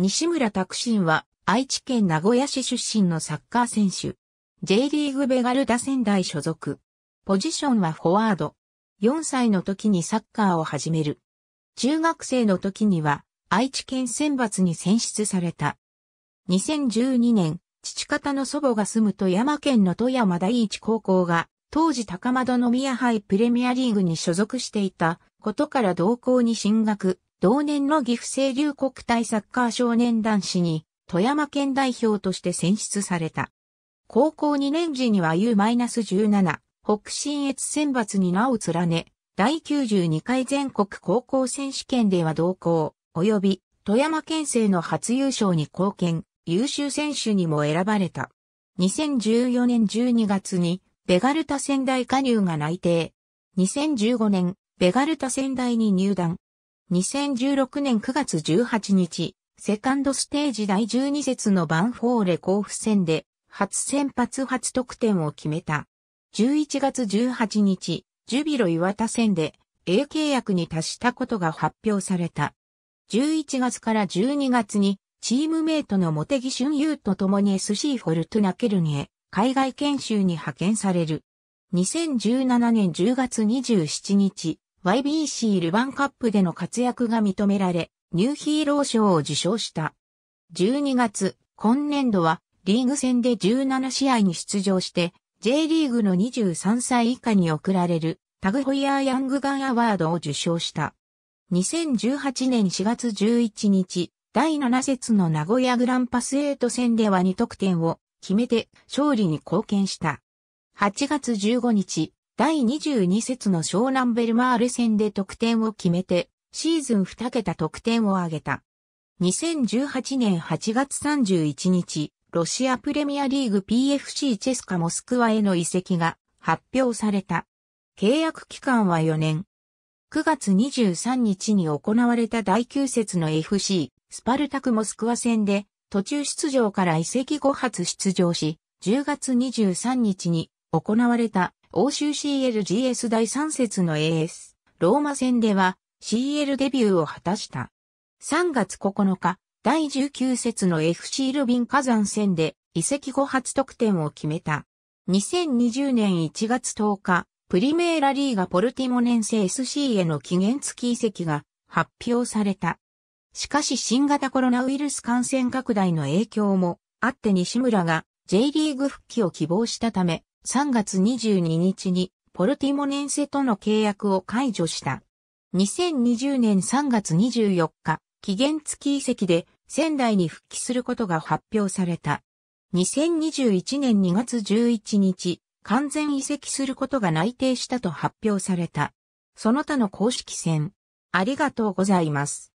西村拓真は愛知県名古屋市出身のサッカー選手。J リーグベガルダ仙台所属。ポジションはフォワード。4歳の時にサッカーを始める。中学生の時には愛知県選抜に選出された。2012年、父方の祖母が住む富山県の富山第一高校が当時高窓宮杯プレミアリーグに所属していたことから同校に進学。同年の岐阜清流国体サッカー少年男子に富山県代表として選出された。高校2年時には U-17 北信越選抜に名を連ね、第92回全国高校選手権では同校、及び富山県政の初優勝に貢献、優秀選手にも選ばれた。2014年12月にベガルタ仙台加入が内定。2015年、ベガルタ仙台に入団。2016年9月18日、セカンドステージ第12節のバンフォーレ甲府戦で、初先発初得点を決めた。11月18日、ジュビロ岩田戦で、A 契約に達したことが発表された。11月から12月に、チームメイトの茂木俊優と共に SC フォルトナケルニへ、海外研修に派遣される。2017年10月27日、YBC ルヴァンカップでの活躍が認められ、ニューヒーロー賞を受賞した。12月、今年度はリーグ戦で17試合に出場して、J リーグの23歳以下に贈られるタグホイヤー・ヤングガンアワードを受賞した。2018年4月11日、第7節の名古屋グランパス8戦では2得点を決めて勝利に貢献した。8月15日、第22節の湘南ベルマーレ戦で得点を決めて、シーズン2桁得点を挙げた。2018年8月31日、ロシアプレミアリーグ PFC チェスカモスクワへの移籍が発表された。契約期間は4年。9月23日に行われた第9節の FC スパルタクモスクワ戦で途中出場から移籍後初出場し、10月23日に行われた欧州 CLGS 第3節の AS、ローマ戦では CL デビューを果たした。3月9日、第19節の FC ルビン火山戦で移籍後初得点を決めた。2020年1月10日、プリメーラリーガポルティモネンセ SC への期限付き移籍が発表された。しかし新型コロナウイルス感染拡大の影響もあって西村が J リーグ復帰を希望したため、3月22日にポルティモネンセとの契約を解除した。2020年3月24日、期限付き移籍で仙台に復帰することが発表された。2021年2月11日、完全移籍することが内定したと発表された。その他の公式戦。ありがとうございます。